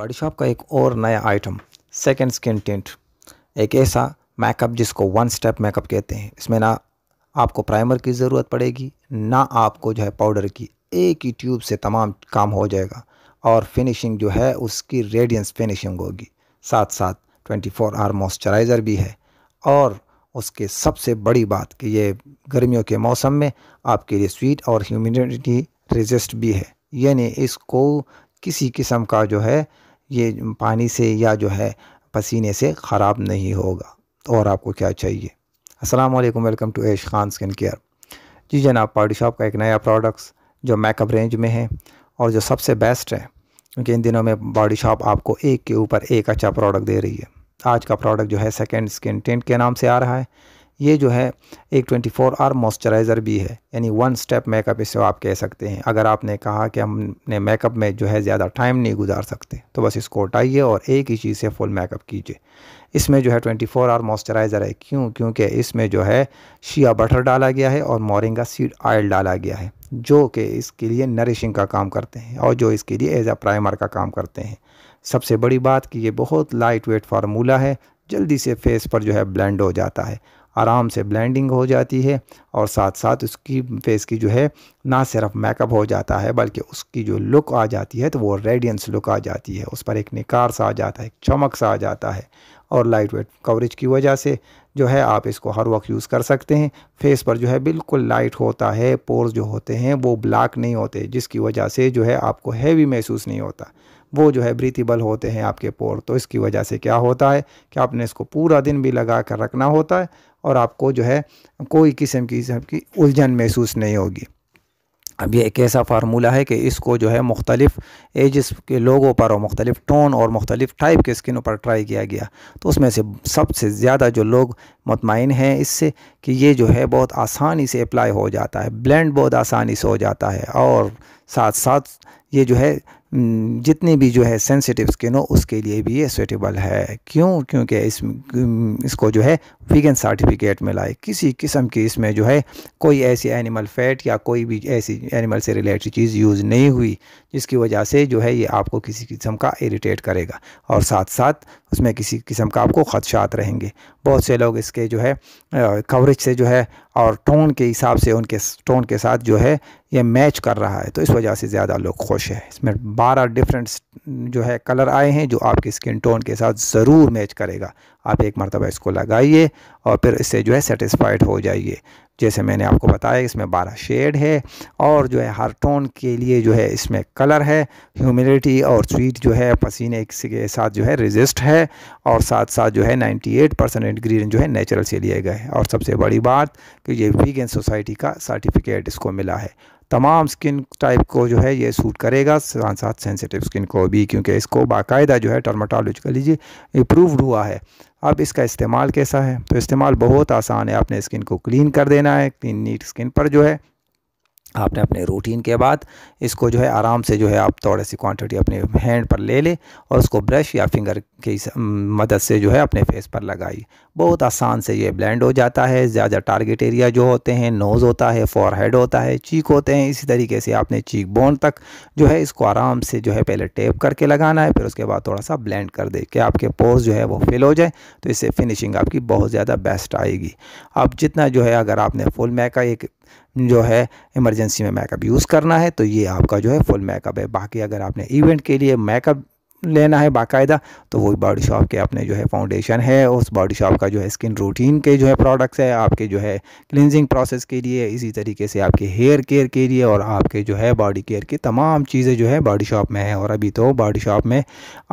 body shop का एक और नया आइटम सेकेंड स्किन टेंट एक ऐसा मेकअप जिसको वन स्टेप मेकअप कहते हैं इसमें ना आपको प्राइमर की ज़रूरत पड़ेगी ना आपको जो है पाउडर की एक ही ट्यूब से तमाम काम हो जाएगा और फिनिशिंग जो है उसकी रेडियंस फिनिशिंग होगी साथ साथ 24 फोर आवर मॉइस्चराइज़र भी है और उसके सबसे बड़ी बात कि ये गर्मियों के मौसम में आपके लिए स्वीट और ह्यूमिडिटी रेजिस्ट भी है यानी इसको किसी किस्म का जो है ये पानी से या जो है पसीने से ख़राब नहीं होगा तो और आपको क्या चाहिए अस्सलाम वालेकुम welcome to Ash Khan skin care जी जनाब पार्टी शॉप का एक नया प्रोडक्ट्स जो मेकअप रेंज में है और जो सबसे बेस्ट है क्योंकि इन दिनों में बॉडी शॉप आपको एक के ऊपर एक अच्छा प्रोडक्ट दे रही है आज का प्रोडक्ट जो है सेकेंड स्किन टेंट के नाम से आ रहा है ये जो है एक 24 आवर मॉइस्चराइज़र भी है यानी वन स्टेप मेकअप इसे आप कह सकते हैं अगर आपने कहा कि हमने मेकअप में जो है ज़्यादा टाइम नहीं गुजार सकते तो बस इसको उठाइए और एक ही चीज़ से फुल मेकअप कीजिए इसमें जो है 24 आवर मॉइस्चराइज़र है क्यों क्योंकि इसमें जो है शिया बटर डाला गया है और मोरिंगा सीड आयल डाला गया है जो कि इसके लिए नरिशिंग का काम करते हैं और जो इसके लिए एज आ प्राइमर का काम करते हैं सबसे बड़ी बात कि ये बहुत लाइट वेट फार्मूला है जल्दी से फेस पर जो है ब्लेंड हो जाता है आराम से ब्लेंडिंग हो जाती है और साथ साथ उसकी फेस की जो है ना सिर्फ मेकअप हो जाता है बल्कि उसकी जो लुक आ जाती है तो वो रेडियंस लुक आ जाती है उस पर एक निकार सा आ जाता है एक चमक सा आ जाता है और लाइट वेट कवरेज की वजह से जो है आप इसको हर वक्त यूज़ कर सकते हैं फेस पर जो है बिल्कुल लाइट होता है पोर्स जो होते हैं वो ब्लैक नहीं होते जिसकी वजह से जो है आपको हैवी महसूस नहीं होता वो जो है ब्रीथिबल होते हैं आपके पोर तो इसकी वजह से क्या होता है कि आपने इसको पूरा दिन भी लगा कर रखना होता है और आपको जो है कोई किस्म की की उलझन महसूस नहीं होगी अब ये एक ऐसा फार्मूला है कि इसको जो है मुख्तलिफ़ एज़स के लोगों पर और मुख्तलिफ़ टोन और मुख्तलिफ़ टाइप के स्किनों पर ट्राई किया गया तो उसमें से सबसे ज़्यादा जो लोग मतमाइन हैं इससे कि ये जो है बहुत आसानी से अप्लाई हो जाता है ब्लेंड बहुत आसानी से हो जाता है और साथ साथ ये जो है हम्म, जितनी भी जो है सेंसिटिव स्किन हो उसके लिए भी ये सूटेबल है क्यों क्योंकि इस हम्म, इसको जो है वीगन सर्टिफिकेट मिला है किसी किस्म की इसमें जो है कोई ऐसी एनिमल फैट या कोई भी ऐसी एनिमल से रिलेटेड चीज़ यूज़ नहीं हुई जिसकी वजह से जो है ये आपको किसी किस्म का इरिटेट करेगा और साथ साथ उसमें किसी किस्म का आपको ख़दशात रहेंगे बहुत से लोग इसके जो है कवरेज से जो है और टोन के हिसाब से उनके टोन के साथ जो है ये मैच कर रहा है तो इस वजह से ज़्यादा लोग खुश हैं इसमें बारह डिफरेंट जो है कलर आए हैं जो आपकी स्किन टोन के साथ ज़रूर मैच करेगा आप एक मरतबा इसको लगाइए और फिर इससे जो है सेटिस्फाइड हो जाइए जैसे मैंने आपको बताया इसमें बारह शेड है और जो है हर टोन के लिए जो है इसमें कलर है ह्यूमिडिटी और स्वीट जो है पसीने के साथ जो है रेजिस्ट है और साथ साथ जो है 98 परसेंट इन्ग्रीडियंट जो है नेचुरल से लिए गए हैं और सबसे बड़ी बात कि ये वीगन सोसाइटी का सर्टिफिकेट इसको मिला है तमाम स्किन टाइप को जो है ये सूट करेगा साथ साथ सेंसिटिव स्किन को भी क्योंकि इसको बाकायदा जो है लीजिए इप्रूव्ड हुआ है अब इसका इस्तेमाल कैसा है तो इस्तेमाल बहुत आसान है आपने स्किन को क्लीन कर देना है क्लीन नीट स्किन पर जो है आपने अपने रूटीन के बाद इसको जो है आराम से जो है आप थोड़ी सी क्वांटिटी अपने हैंड पर ले ले और उसको ब्रश या फिंगर की मदद से जो है अपने फेस पर लगाई बहुत आसान से ये ब्लेंड हो जाता है ज़्यादा टारगेट एरिया जो होते हैं नोज़ होता है फॉर हेड होता है चीक होते हैं इसी तरीके से आपने चीक बोन तक जो है इसको आराम से जो है पहले टेप करके लगाना है फिर उसके बाद थोड़ा सा ब्लेंड कर दे कि आपके पोज जो है वो फिल हो जाए तो इससे फिनिशिंग आपकी बहुत ज़्यादा बेस्ट आएगी अब जितना जो है अगर आपने फुल मैका एक जो है इमरजेंसी में मेकअप यूज़ करना है तो ये आपका जो है फुल मेकअप है बाकी अगर आपने इवेंट के लिए मेकअप लेना है बाकायदा तो वो बॉडी शॉप के अपने जो है फाउंडेशन है उस बॉडी शॉप का जो है स्किन रूटीन के जो है प्रोडक्ट्स है आपके जो है क्लिनजिंग प्रोसेस के लिए इसी तरीके से आपके हेयर केयर के लिए और आपके जो है बॉडी केयर की तमाम चीज़ें जो है बॉडी शॉप में है और अभी तो बॉडी शॉप में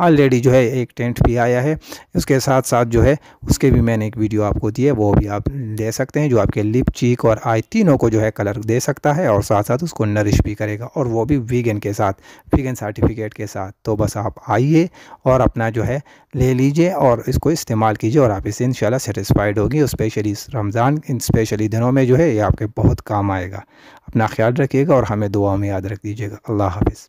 ऑलरेडी जो है एक टेंट भी आया है उसके साथ साथ जो है उसके भी मैंने एक वीडियो आपको दिए वो भी आप ले सकते हैं जो आपके लिप चीक और आई तीनों को जो है कलर दे सकता है और साथ साथ उसको नरिश भी करेगा और वो भी वीगन के साथ वीगन सर्टिफिकेट के साथ तो बस आप आइए और अपना जो है ले लीजिए और इसको इस्तेमाल कीजिए और आप इसे इन सेटिस्फाइड होगी स्पेशली रमज़ान इन स्पेशली दिनों में जो है ये आपके बहुत काम आएगा अपना ख्याल रखिएगा और हमें दुआ में याद रख दीजिएगा अल्लाह हाफिज़